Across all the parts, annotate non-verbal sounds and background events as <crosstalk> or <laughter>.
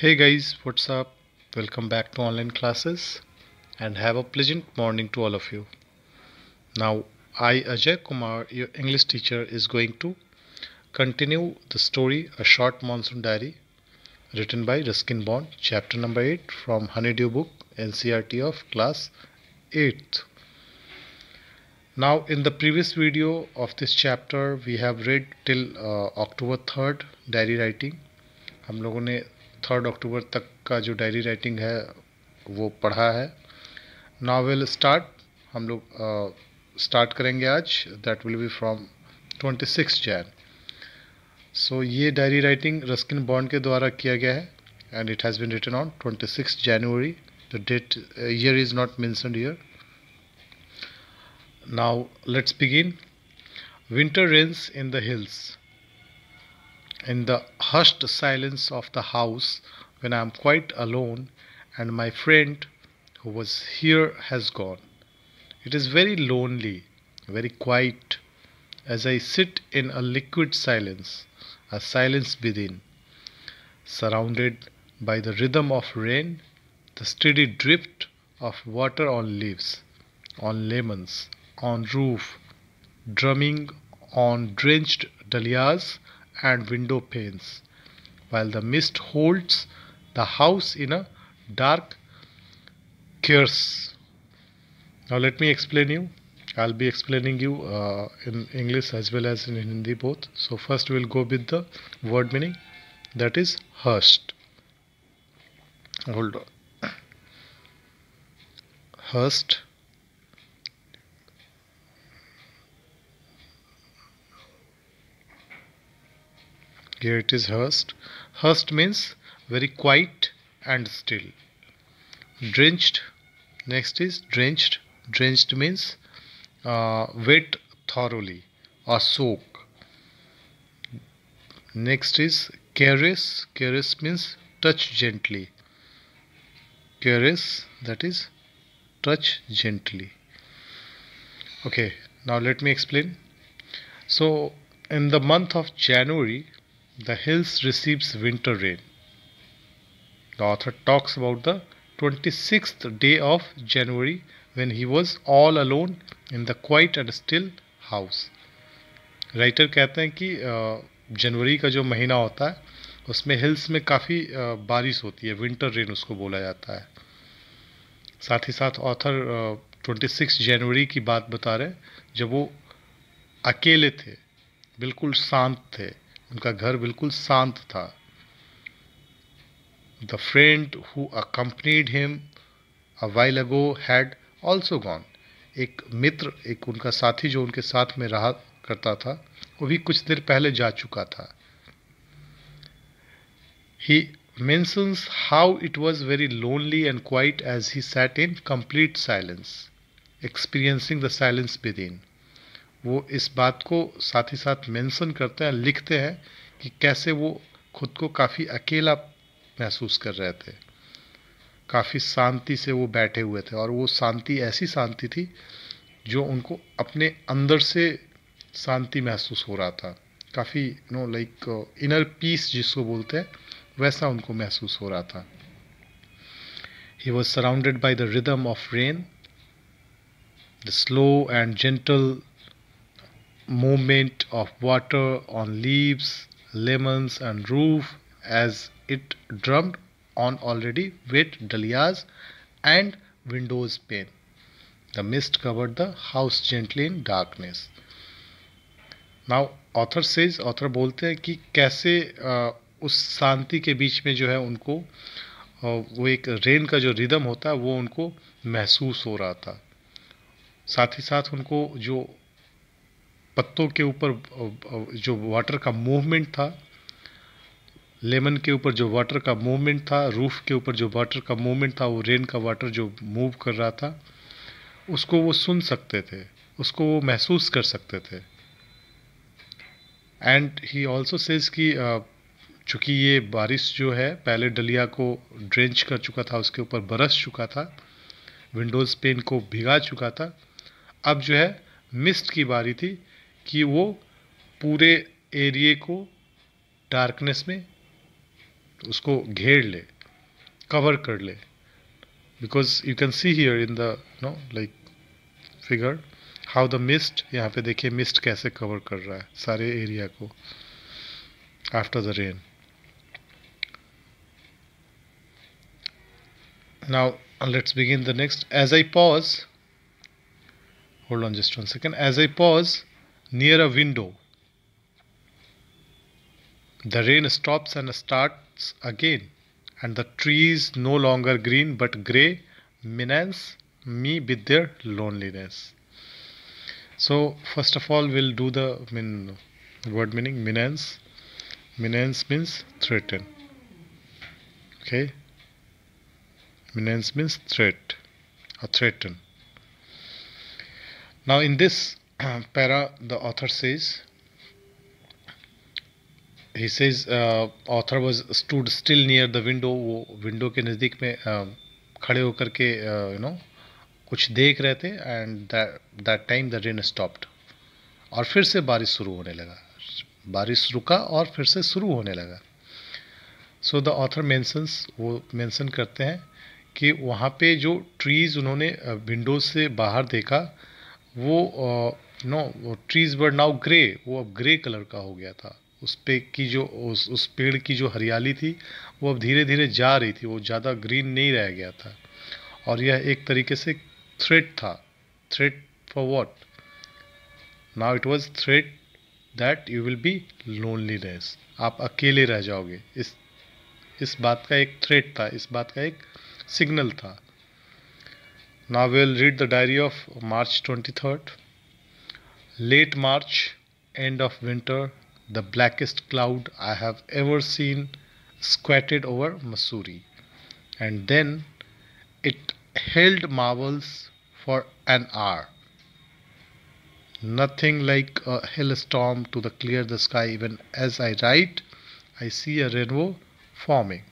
hey guys what's up welcome back to online classes and have a pleasant morning to all of you now i ajay kumar your english teacher is going to continue the story a short monsoon diary written by ruskin bond chapter number 8 from honeydew book ncrt of class 8th now in the previous video of this chapter we have read till uh, october 3rd diary writing हम लोगों ने third October तक का जो diary writing है वो पढ़ा है नावल स्टार्ट हम लोग स्टार्ट करेंगे आज that will be from twenty six Jan so ये डायरी राइटिंग रस्किन बॉन्ड के द्वारा किया गया है and it has been written on twenty six January the date year is not not year now let's begin winter rains in the hills In the hushed silence of the house, when I am quite alone and my friend who was here has gone, it is very lonely, very quiet, as I sit in a liquid silence, a silence within, surrounded by the rhythm of rain, the steady drift of water on leaves, on lemons, on roof, drumming on drenched dahlias and window panes, while the mist holds the house in a dark curse. Now let me explain you. I'll be explaining you uh, in English as well as in Hindi both. So first we'll go with the word meaning that is hushed. Hold on. Hushed Here it is Hurst. Hurst means very quiet and still. Drenched. Next is drenched. Drenched means uh, wet thoroughly or soak. Next is caress. Caress means touch gently. Caress that is touch gently. Okay, now let me explain. So in the month of January, The hills receives winter rain. The author talks about the 26th day of January when he was all alone in the quiet and still house. Writer कहते हैं कि जनवरी का जो महीना होता है उसमें hills में काफ़ी बारिश होती है विंटर रेन उसको बोला जाता है साथ ही साथ ऑथर 26 जनवरी की बात बता रहे हैं जब वो अकेले थे बिल्कुल शांत थे उनका घर बिल्कुल शांत था the friend who accompanied him a while ago had also gone एक मित्र एक उनका साथी जो उनके साथ में रहा करता था वो भी कुछ देर पहले जा चुका था he mentions how it was very lonely and quiet as he sat in complete silence experiencing the silence within वो इस बात को साथ ही साथ मेंशन करते हैं लिखते हैं कि कैसे वो खुद को काफ़ी अकेला महसूस कर रहे थे काफ़ी शांति से वो बैठे हुए थे और वो शांति ऐसी शांति थी जो उनको अपने अंदर से शांति महसूस हो रहा था काफ़ी नो लाइक इनर पीस जिसको बोलते हैं वैसा उनको महसूस हो रहा था he was surrounded by the rhythm of rain the slow and gentle movement of water on leaves, lemons, and roof as it drummed on already wet dahlias and windows pane. The mist covered the house gently in darkness. Now author says author बोलते हैं कि कैसे आ, उस शांति के बीच में जो है उनको आ, वो एक रेन का जो रिदम होता है वो उनको महसूस हो रहा था साथ ही साथ उनको जो पत्तों के ऊपर जो वाटर का मूवमेंट था लेमन के ऊपर जो वाटर का मूवमेंट था रूफ़ के ऊपर जो वाटर का मूवमेंट था वो रेन का वाटर जो मूव कर रहा था उसको वो सुन सकते थे उसको वो महसूस कर सकते थे एंड ही ऑल्सो सेज कि चूँकि ये बारिश जो है पहले डलिया को ड्रेंच कर चुका था उसके ऊपर बरस चुका था विंडोज़ पेन को भिगा चुका था अब जो है मिस्ट की बारी थी कि वो पूरे एरिए को डार्कनेस में उसको घेर ले कवर कर ले because you can see here in the no like figure how the mist यहाँ पे देखिए मिस्ट कैसे कवर कर रहा है सारे एरिया को after the rain now let's begin the next as I pause hold on just one second as I pause near a window. The rain stops and starts again, and the trees no longer green but grey menace me with their loneliness. So first of all, we'll do the min word meaning menace. Menace means threaten. Okay. Menace means threat or threaten. Now in this <clears throat> para the author says he says uh, author was stood still near the window वो window के नज़दीक में uh, खड़े होकर के you uh, no कुछ देख रहे थे and that time the rain stopped और फिर से बारिश शुरू होने लगा बारिश रुका और फिर से शुरू होने लगा सो द ऑथर मेंशंस वो मेंशन करते हैं कि वहाँ पे जो ट्रीज़ उन्होंने विंडो uh, से बाहर देखा वो uh, नो वो ट्रीज़ वर नाउ ग्रे वो अब ग्रे कलर का हो गया था उस पे की जो उस उस पेड़ की जो हरियाली थी वो अब धीरे धीरे जा रही थी वो ज़्यादा ग्रीन नहीं रह गया था और यह एक तरीके से थ्रेट था threat for what now it was threat that you will be lonely रेस आप अकेले रह जाओगे इस इस बात का एक थ्रेट था इस बात का एक सिग्नल था now will read the diary of March twenty third Late March, end of winter, the blackest cloud I have ever seen squatted over Missouri. And then it held marvels for an hour. Nothing like a hailstorm to the clear the sky. Even as I write, I see a rainbow forming.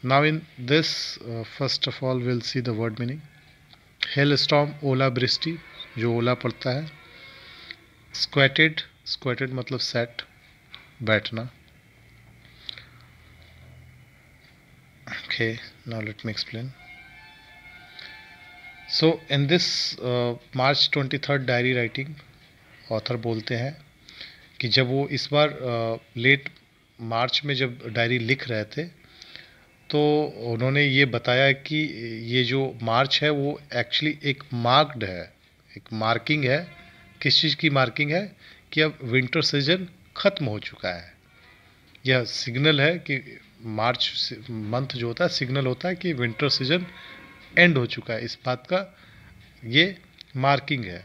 Now in this, uh, first of all, we'll see the word meaning. Hailstorm, ola bristi, जो ओला पड़ता है स्क्वेटेड स्क्वेटेड मतलब sat बैठना okay now let me explain so in this March twenty third diary writing author बोलते हैं कि जब वो इस बार लेट uh, मार्च में जब डायरी लिख रहे थे तो उन्होंने ये बताया कि ये जो मार्च है वो एक्चुअली एक मार्क्ड है एक मार्किंग है किस चीज़ की मार्किंग है कि अब विंटर सीजन ख़त्म हो चुका है यह सिग्नल है कि मार्च मंथ जो होता है सिग्नल होता है कि विंटर सीजन एंड हो चुका है इस बात का ये मार्किंग है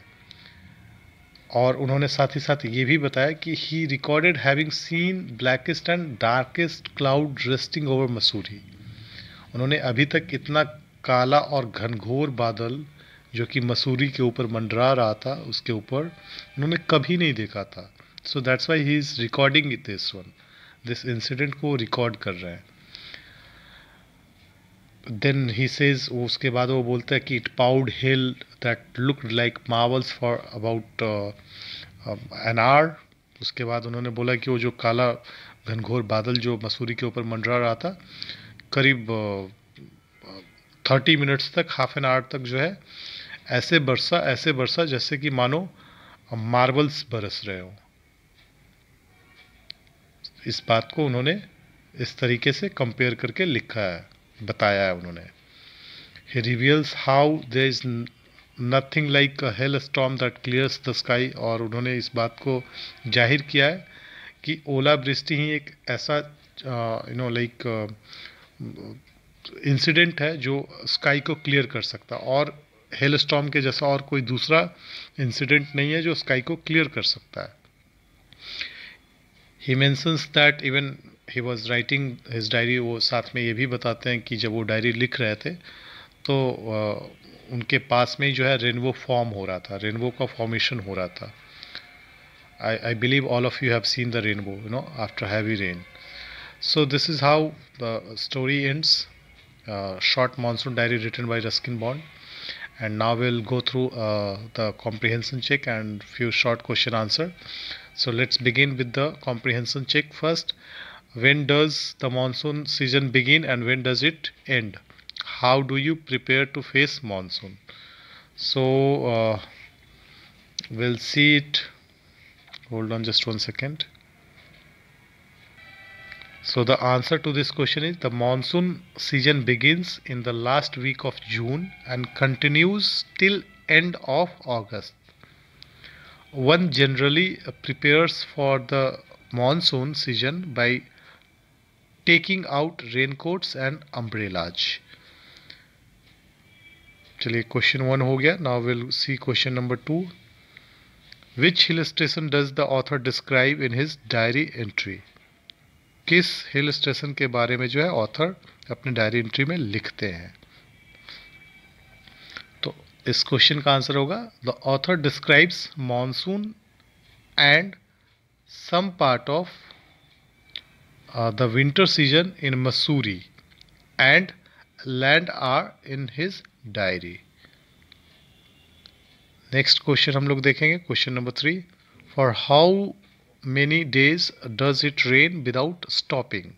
और उन्होंने साथ ही साथ ये भी बताया कि he recorded having seen blackest and darkest cloud resting over Mussoorie उन्होंने अभी तक इतना काला और घनघोर बादल जो कि मसूरी के ऊपर मंडरा रहा था उसके ऊपर उन्होंने कभी नहीं देखा था so that's why he is recording this one this incident को रिकॉर्ड कर रहे हैं देन ही सेज उसके बाद वो बोलता है कि it poured hill that look like marbles for about an hour उसके बाद उन्होंने बोला कि वो जो काला घनघोर बादल जो मसूरी के ऊपर मंडरा रहा था करीब थर्टी uh, मिनट्स uh, तक हाफ एन आवर तक जो है ऐसे बरसा ऐसे बरसा जैसे कि मानो मार्बल्स बरस रहे हो इस बात को उन्होंने इस तरीके से कंपेयर करके लिखा है बताया है उन्होंने he reveals how there is nothing like a hailstorm that clears the sky और उन्होंने इस बात को जाहिर किया है कि ओला ही एक ऐसा यू नो लाइक इंसिडेंट है जो स्काई को क्लियर कर सकता और हेल स्टॉम के जैसा और कोई दूसरा इंसिडेंट नहीं है जो स्काई को क्लियर कर सकता है he mentions that even he was writing his diary वो साथ में ये भी बताते हैं कि जब वो डायरी लिख रहे थे तो उनके पास में जो है रेनबो फॉर्म हो रहा था रेनबो का फॉर्मेशन हो रहा था I I believe all of you have seen the rainbow you know after heavy rain so this is how the story ends short monsoon diary written by Ruskin Bond and now we'll go through uh, the comprehension check and few short question answer so let's begin with the comprehension check first when does the monsoon season begin and when does it end how do you prepare to face monsoon so uh, we'll see it hold on just one second so the answer to this question is the monsoon season begins in the last week of June and continues till end of August. One generally prepares for the monsoon season by taking out raincoats and umbrellas. चलिए question one हो गया now will see question number two which hill station does the author describe in his diary entry किस hill station के बारे में जो है author अपने डायरी एंट्री में लिखते हैं तो इस क्वेश्चन का आंसर होगा the author describes monsoon and some part of the winter season in Mussoorie and Landour in his diary next question हम लोग देखेंगे question number three for how many days does it rain without stopping?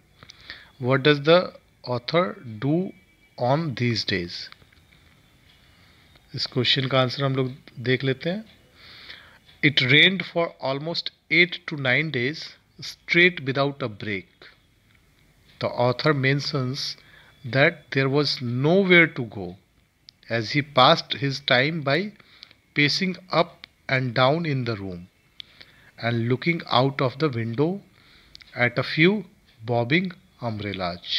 What does the author do on these days? This question का answer हम लोग देख It rained for almost eight to nine days straight without a break. The author mentions that there was nowhere to go as he passed his time by pacing up and down in the room and looking out of the window at a few bobbing umbrellas.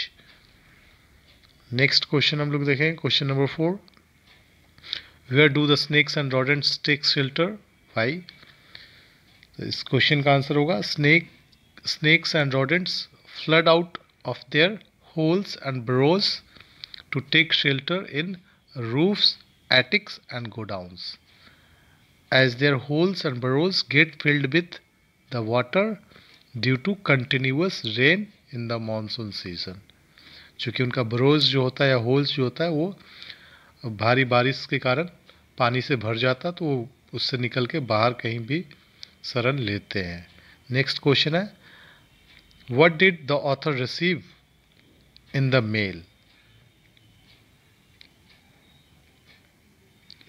Next question हम लोग देखें question number four where do the snakes and rodents take shelter why This question का answer होगा snake snakes and rodents flood out of their holes and burrows to take shelter in roofs attics and godowns as their holes and burrows get filled with the water due to continuous rain in the monsoon season. चूँकि उनका बरोज जो होता है या holes जो होता है वो भारी बारिश के कारण पानी से भर जाता तो वो उससे निकल के बाहर कहीं भी शरण लेते हैं नेक्स्ट क्वेश्चन है what did the author receive in the mail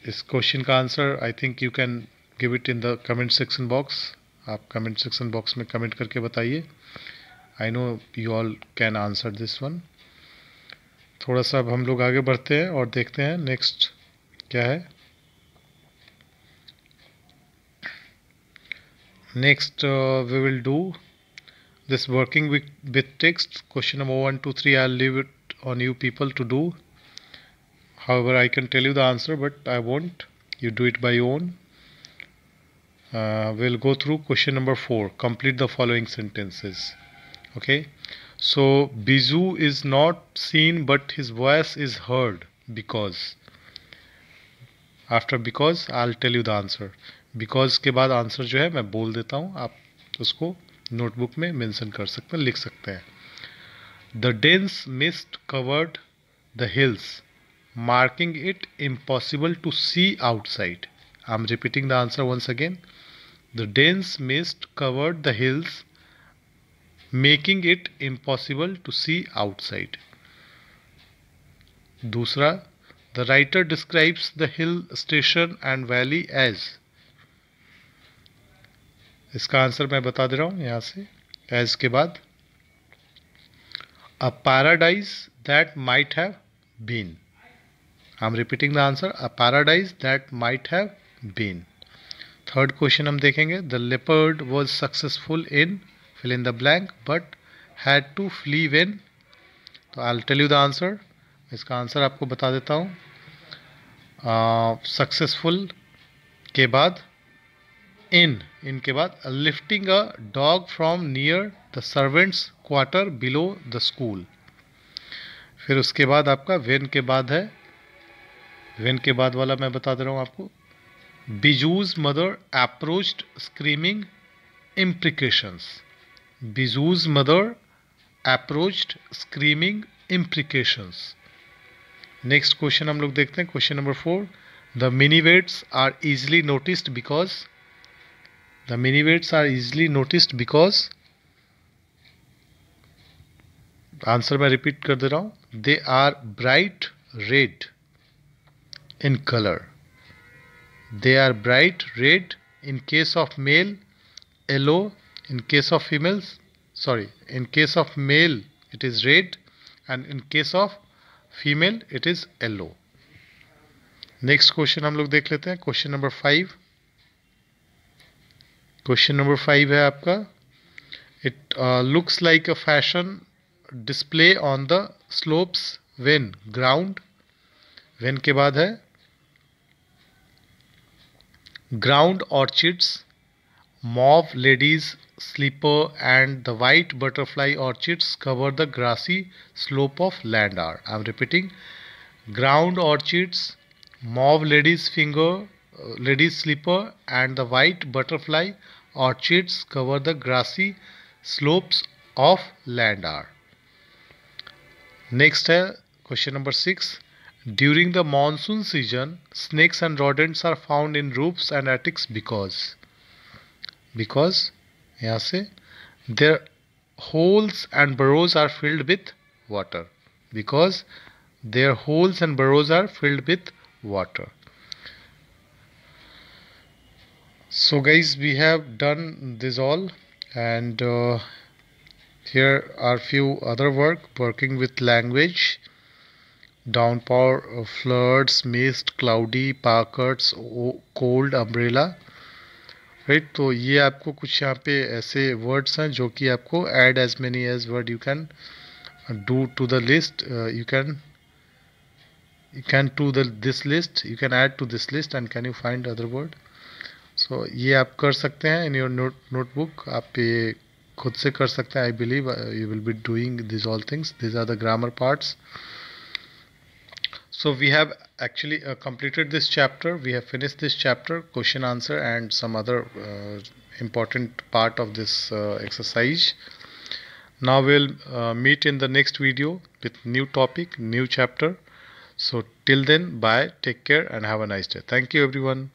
इस क्वेश्चन का answer I think you can give it in the comment section box आप कमेंट सेक्शन बॉक्स में कमेंट करके बताइए I know you all can answer this one थोड़ा सा अब हम लोग आगे बढ़ते हैं और देखते हैं नेक्स्ट क्या है next we will do this working with text question number one two three I leave it on you people to do however I can tell you the answer but I won't you do it by your own uh, we'll go through question number 4 complete the following sentences okay so Bizu is not seen but his voice is heard because After because tell you the answer. Because the answer because के बाद answer जो है मैं बोल देता हूँ आप उसको नोटबुक में मेंशन कर सकते हैं लिख सकत The dense mist covered the hills. Marking it impossible to see outside. I'm repeating the answer once again. The dense mist covered the hills, making it impossible to see outside. Dusra, the writer describes the hill station and valley as इसका answer मैं बता दे रहा हूँ यहाँ से as के बाद a paradise that might am repeating the answer a paradise that might have been third question हम देखेंगे the leopard was successful in fill in the blank but had to flee when तो I tell you the answer इसका answer आपको बता देता हूँ successful uh, के बाद इन इन के बाद lifting a dog from near the servants quarter below the school फिर उसके बाद आपका वेन के बाद है विन के बाद वाला मैं बता दे रहा हूँ आपको Bijju's mother approached screaming imprecations Bijju's mother approached screaming imprecations next question हम लोग देखते हैं question number four the minivets are easily noticed because the minivets are easily noticed because answer मैं रिपीट कर दे रहा हूँ they are bright red in color. They are bright red in case of male, yellow in case of females, sorry, in case of male it is red and in case of female it is yellow. Next question, हम लोग देख लेते हैं question number five question number five है आपका it uh, looks like a fashion display on the slopes when ground when के बाद है ground orchids, mauve lady's slipper and the white butterfly orchids cover the grassy slope of Landar. I am repeating ground orchids, mauve lady's finger, uh, lady's slipper and the white butterfly orchids cover the grassy slopes of Landar. Next uh, question number six. During the monsoon season, snakes and rodents are found in roofs and attics because because यहाँ their holes and burrows are filled with water because their holes and burrows are filled with water. So guys, we have done this all and uh, here are few other work working with language. downpour floods mist cloudy packets cold umbrella right तो ये आपको कुछ यहाँ पे ऐसे words हैं जो कि आपको add as many as word you can do to the list you can you can to the this list you can add to this list and can you find other word so ये आप कर सकते हैं in your note notebook आप ये खुद से कर सकते हैं I believe you will be doing these all things these are the grammar parts So we have actually uh, completed this chapter. We have finished this chapter, question answer and some other uh, important part of this uh, exercise. Now we'll uh, meet in the next video with new topic, new chapter. So till then, bye, take care and have a nice day. Thank you everyone.